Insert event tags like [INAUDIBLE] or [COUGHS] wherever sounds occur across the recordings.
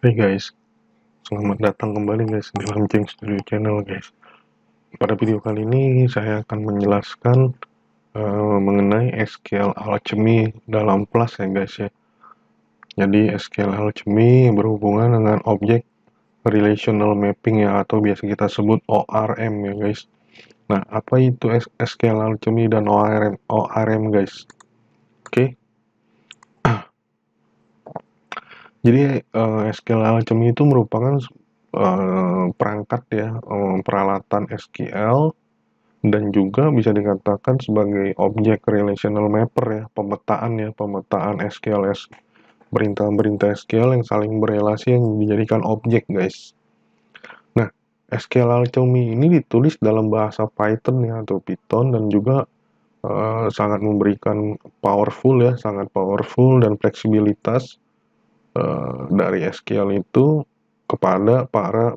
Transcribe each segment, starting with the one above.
Hey guys, selamat datang kembali guys di Lamjing Studio Channel guys. Pada video kali ini saya akan menjelaskan uh, mengenai SQL Alchemy dalam Plus ya guys ya. Jadi SQL Alchemy berhubungan dengan objek relational mapping ya atau biasa kita sebut ORM ya guys. Nah, apa itu SQL Alchemy dan ORM? ORM guys. Oke. Okay. Jadi uh, eh, SQL Alchemy itu merupakan uh, perangkat ya, um, peralatan SQL dan juga bisa dikatakan sebagai objek relational mapper ya, pemetaan ya, pemetaan SQL perintah-perintah SQL yang saling berelasi yang dijadikan objek guys. Nah, SQL Alchemy ini ditulis dalam bahasa Python ya atau Python dan juga uh, sangat memberikan powerful ya, sangat powerful dan fleksibilitas Eh, dari SQL itu kepada para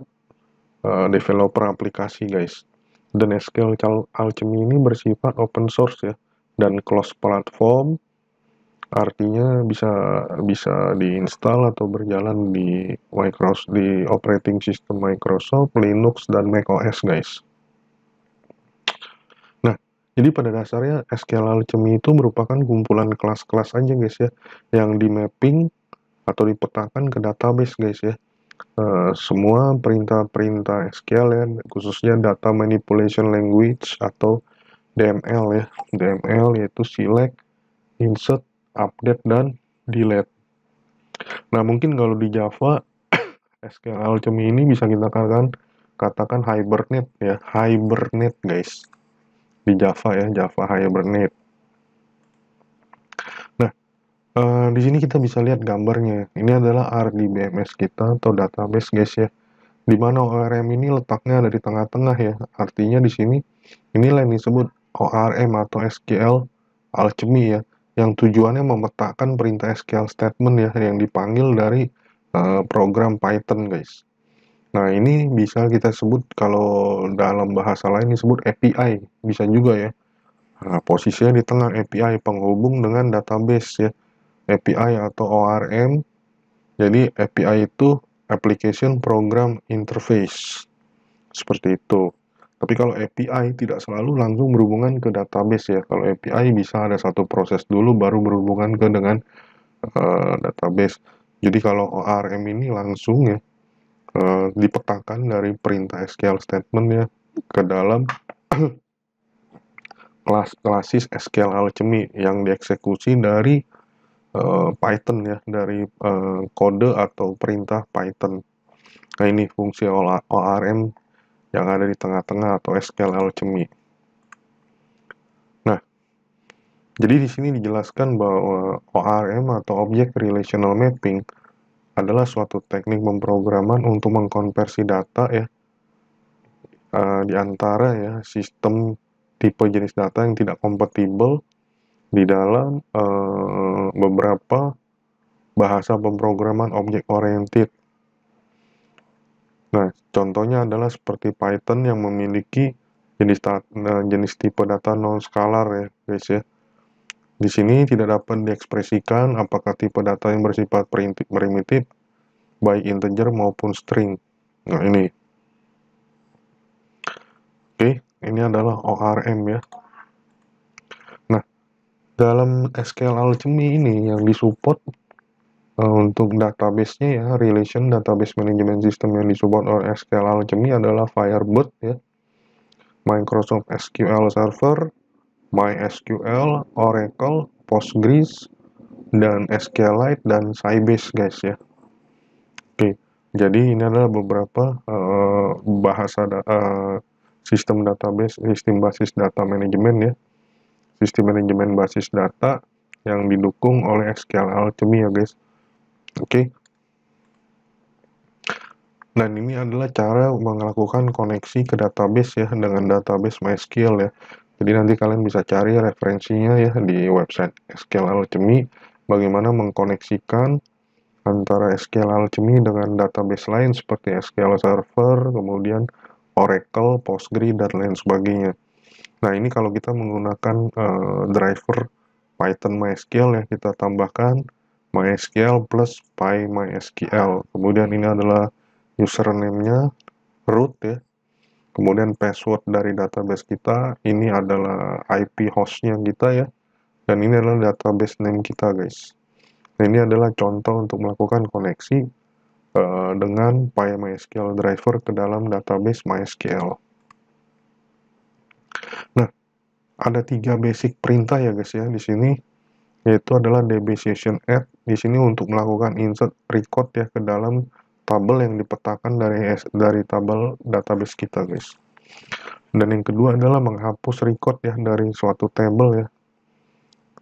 uh, developer aplikasi guys. Dan SQL Alchemy ini bersifat open source ya dan close platform artinya bisa bisa diinstal atau berjalan di Microsoft di operating system Microsoft, Linux dan macOS guys. Nah, jadi pada dasarnya SQL Alchemy itu merupakan kumpulan kelas-kelas aja guys ya yang di mapping atau dipetakan ke database guys ya uh, semua perintah-perintah SQL ya khususnya data manipulation language atau DML ya DML yaitu select insert update dan delete nah mungkin kalau di Java SQL [COUGHS] Alchemy ini bisa kita katakan katakan hibernate ya hibernate guys di Java ya Java hibernate Eh, di sini kita bisa lihat gambarnya. Ini adalah RDBMS kita atau database guys ya. Di mana ORM ini letaknya ada di tengah-tengah ya. Artinya di sini inilah yang disebut ORM atau SQL alchemy ya yang tujuannya memetakan perintah SQL statement ya yang dipanggil dari uh, program Python guys. Nah ini bisa kita sebut kalau dalam bahasa lain disebut API bisa juga ya. Nah, posisinya di tengah API penghubung dengan database ya. API atau ORM. Jadi API itu Application Program Interface. Seperti itu. Tapi kalau API tidak selalu langsung berhubungan ke database ya. Kalau API bisa ada satu proses dulu baru berhubungan ke dengan uh, database. Jadi kalau ORM ini langsung ya uh, dipetakan dari perintah SQL statement ya ke dalam [CLEARS THROAT] kelas klasis SQL alchemy yang dieksekusi dari Eh, Python ya dari uh, kode atau perintah Python. Nah ini fungsi ORM yang ada di tengah-tengah atau SQL alchemy. Nah, jadi di sini dijelaskan bahwa ORM atau Object Relational Mapping adalah suatu teknik pemrograman untuk mengkonversi data ya uh, di antara ya sistem tipe jenis data yang tidak kompatibel di dalam uh, beberapa bahasa pemrograman objek oriented. Nah, contohnya adalah seperti Python yang memiliki jenis, eh, jenis tipe data non-skalar ya, guys ya. Di sini tidak dapat diekspresikan apakah tipe data yang bersifat primitif, baik integer maupun string. Nah, ini. Oke, ini adalah ORM ya dalam SQL Alchemy ini yang disupport uh, untuk database-nya ya, relation database management system yang disupport oleh SQL Alchemy adalah Firebird ya, Microsoft SQL Server, MySQL, Oracle, Postgres, dan SQLite dan Sybase guys ya. Oke, jadi ini adalah beberapa uh, bahasa da uh, sistem database, sistem basis data manajemen ya sistem manajemen basis data yang didukung oleh SQL Alchemy ya guys. Oke. Okay. Dan ini adalah cara melakukan koneksi ke database ya dengan database MySQL ya. Jadi nanti kalian bisa cari referensinya ya di website SQL Alchemy bagaimana mengkoneksikan antara SQL Alchemy dengan database lain seperti SQL Server, kemudian Oracle, Postgre, dan lain sebagainya. Nah, ini kalau kita menggunakan uh, driver Python MySQL ya, kita tambahkan MySQL plus py MySQL. Kemudian ini adalah username-nya root ya. Kemudian password dari database kita, ini adalah IP hostnya kita ya. Dan ini adalah database name kita guys. Nah, ini adalah contoh untuk melakukan koneksi uh, dengan py MySQL driver ke dalam database MySQL. ada tiga basic perintah ya guys ya di sini yaitu adalah db session add di sini untuk melakukan insert record ya ke dalam tabel yang dipetakan dari dari tabel database kita guys dan yang kedua adalah menghapus record ya dari suatu tabel ya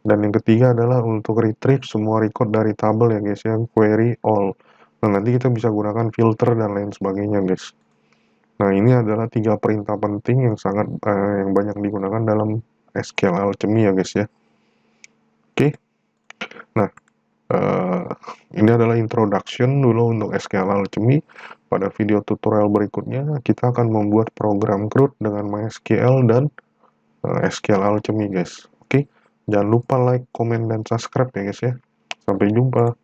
dan yang ketiga adalah untuk retrieve semua record dari tabel ya guys ya query all nah nanti kita bisa gunakan filter dan lain sebagainya guys nah ini adalah tiga perintah penting yang sangat eh, yang banyak digunakan dalam SQL Alchemy ya guys ya oke okay. nah uh, ini adalah introduction dulu untuk SQL Alchemy pada video tutorial berikutnya kita akan membuat program CRUD dengan MySQL dan uh, eh, SQL Alchemy guys oke okay. jangan lupa like, comment, dan subscribe ya guys ya sampai jumpa